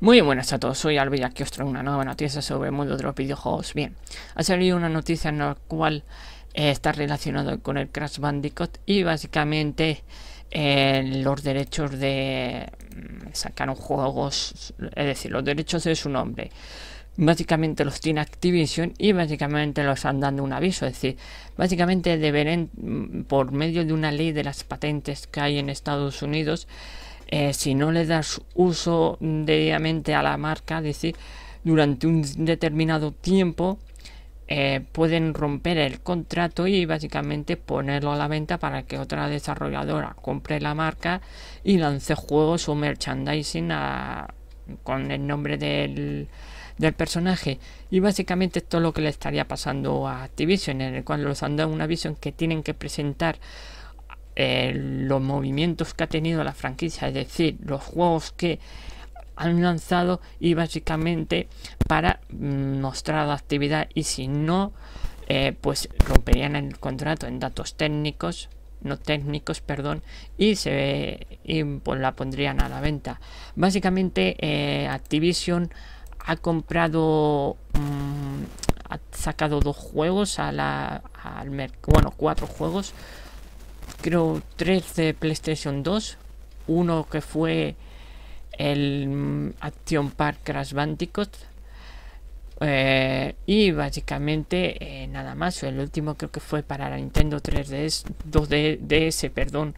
Muy buenas a todos, soy Albi y aquí os traigo una nueva noticia sobre el mundo de los videojuegos. Bien, ha salido una noticia en la cual eh, está relacionado con el Crash Bandicoot y básicamente eh, los derechos de mm, sacar un juego, es decir, los derechos de su nombre. Básicamente los tiene Activision y básicamente los han dado un aviso, es decir, básicamente deberán, mm, por medio de una ley de las patentes que hay en Estados Unidos, eh, si no le das uso diariamente a la marca, es decir, durante un determinado tiempo, eh, pueden romper el contrato y básicamente ponerlo a la venta para que otra desarrolladora compre la marca y lance juegos o merchandising con el nombre del, personaje. Y básicamente esto es lo que le estaría pasando a Activision, en el cual los han dado una visión que tienen que presentar eh, los movimientos que ha tenido la franquicia, es decir, los juegos que han lanzado y básicamente para mostrar la actividad y si no, eh, pues romperían el contrato en datos técnicos, no técnicos, perdón, y se y, pues, la pondrían a la venta. Básicamente eh, Activision ha comprado, mm, ha sacado dos juegos a la, al mercado, bueno, cuatro juegos creo, tres de PlayStation 2. Uno que fue el mm, Action Park Crash Bandicoot. Eh, y básicamente eh, nada más. El último creo que fue para la Nintendo 3DS, 2DS, perdón,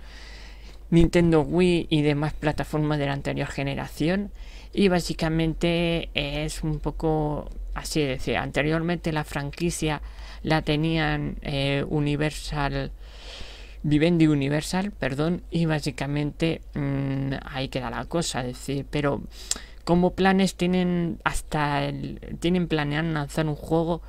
Nintendo Wii y demás plataformas de la anterior generación. Y básicamente eh, es un poco así decir. Anteriormente la franquicia la tenían Universal Vivendi Universal, perdón, y básicamente mm, ahí queda la cosa, decir, pero como planes tienen hasta el, tienen planean lanzar un juego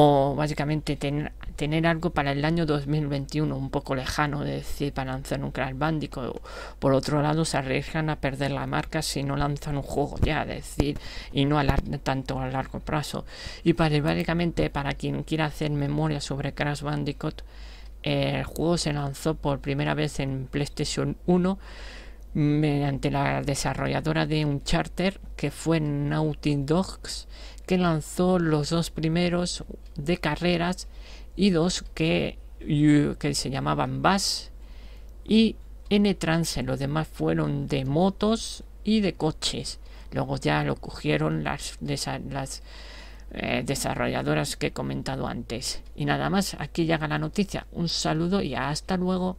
o básicamente tener, tener algo para el año 2021 un poco lejano, decir, para lanzar un Crash Bandicoot. Por otro lado, se arriesgan a perder la marca si no lanzan un juego ya, es decir, y no a tanto a largo plazo. Y para, básicamente, para quien quiera hacer memoria sobre Crash Bandicoot, el juego se lanzó por primera vez en PlayStation 1 mediante la desarrolladora de un charter que fue Naughty Dogs, que lanzó los dos primeros de carreras y dos que, se llamaban Bass y n trance Los demás fueron de motos y de coches. Luego ya lo cogieron las, las eh, desarrolladoras que he comentado antes. Y nada más, aquí llega la noticia. Un saludo y hasta luego.